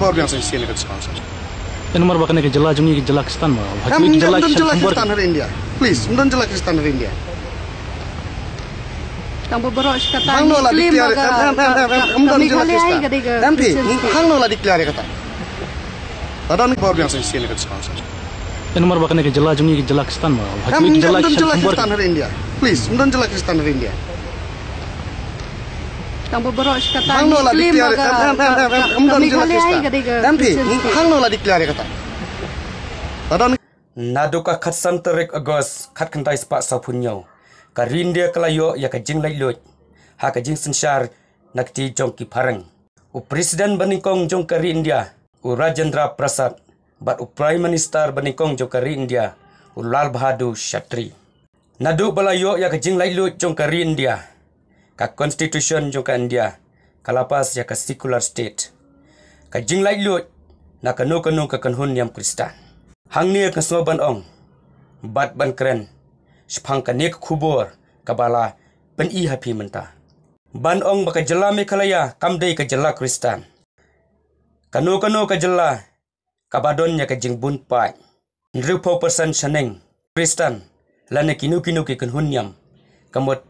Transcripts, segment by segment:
ਹੋਰ ਵੀ ਆਸੇ ਸੀ ਨਿਕਲ ਸਕਾਂ ਸਰ ਇਹ ਨੰਬਰ ਬਕਨੇ ਕਿ ਜਲਾ ਜਮਨੀ ਕਿ ਜਲਾ ਕਿਸਤਾਨ ਮਾ ਹਕੀ ਕਿ ਜਲਾ ਕਿਸਤਾਨ ਹਰ ਇੰਡੀਆ ਪਲੀਜ਼ ਮੁੰਡਨ ਜਲਾ ਕਿਸਤਾਨ ਹਰ ਇੰਡੀਆ ਕੰਬੋ ਬਰੋਸ ਕਤਾ ਨੀ ਕਲੀਮ ਮਗਾ ਮੁੰਡਨ ਜਲਾ ਕਿਸਤਾਨ ਦੰਦੀ ਹੰਗਨੋ ਲਾ ਡਿਕਲੇਅਰ ਕਤਾ ਤਦਾਂ ਨੀ ਹੋਰ ਵੀ ਆਸੇ ਸੀ ਨਿਕਲ ਸਕਾਂ ਸਰ ਇਹ ਨੰਬਰ ਬਕਨੇ ਕਿ ਜਲਾ ਜਮਨੀ ਕਿ ਜਲਾ ਕਿਸਤਾਨ ਮਾ ਹਕੀ ਕਿ ਜਲਾ ਕਿਸਤਾਨ ਹਰ ਇੰਡੀਆ ਪਲੀਜ਼ ਮੁੰਡਨ ਜਲਾ ਕਿਸਤਾਨ ਹਰ India tang beberok kata hang no la declare kata hang no la declare kata padan nadu ka khat san terik agos khat khanta ispa sa ya ka jing lai lo ha ka jing sinshar nakti parang. u Presiden banikong jong ka rindia u rajendra prasad bat u prime minister banikong jong ka rindia u lal bahadur shatri Naduk bala ya ka jing lai lo jong ka rindia ka constitution jo ka india kalapas ya ka secular state ka jing lai lut na ka no ka no ka kan hun yam kristan hang ne ka so ban ong bat ban kren shphang ka nek khubor ka bala pen i happy menta ban ong ba ka jela me khalaya kam dei ka jela kristan ka no ka no ka jela ka badon ya ka jing bun pai ndru po person shaneng kristan la ne kinu kinu ki kan hun yam kamot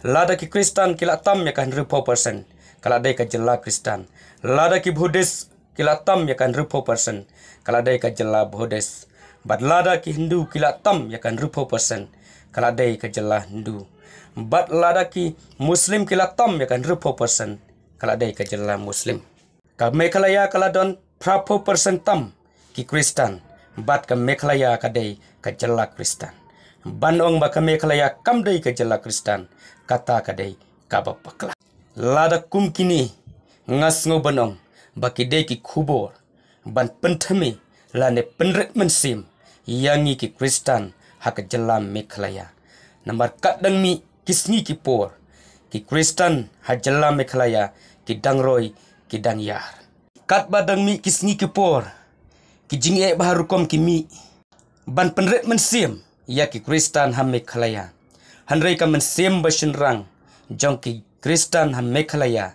Lada ki Kristen kila tam ya kan ribu persen. Kalau dia kejelah Kristen. Lada ki Buddhis kila tam ya kan ribu persen. Kalau dia kejelah Buddhis. Bat lada ki Hindu kila tam ya kan ribu persen. Kalau dia kejelah Hindu. Bat lada ki Muslim kila tam ya kan ribu persen. Kalau dia kejelah Muslim. Kalau mekalaya kalau don berapa persen tam ki Kristen. Bat ke kalau kadei kejelah Kristen bandong baka mekala ya kam day ka jalla kristan kata ka day ka ba pakla lada kum kini ngas ngo banong baki day ki kubor ban pentami la ne penrek men sim yangi ki kristan hak jalla mekala ya nambar kadang mi kisngi ki por ki kristan ha jalla mekala ya ki dangroi ki dang yar kat badang mi kisngi ki por ki jingi e baharukom ki mi ban penrek men sim yaki kristan ham mekhalaya hanrei kamen sem bashin rang jongki kristan ham mekhalaya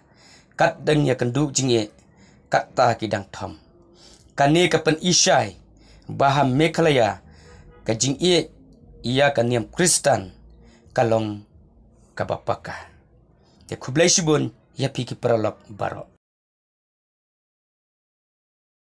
kat deng ya kendu jinge kat ta kidang thom kane kapen isai baham mekhalaya ka jing e ia ka niam kristan kalong ka bapaka te khublai shibun ya piki paralok barok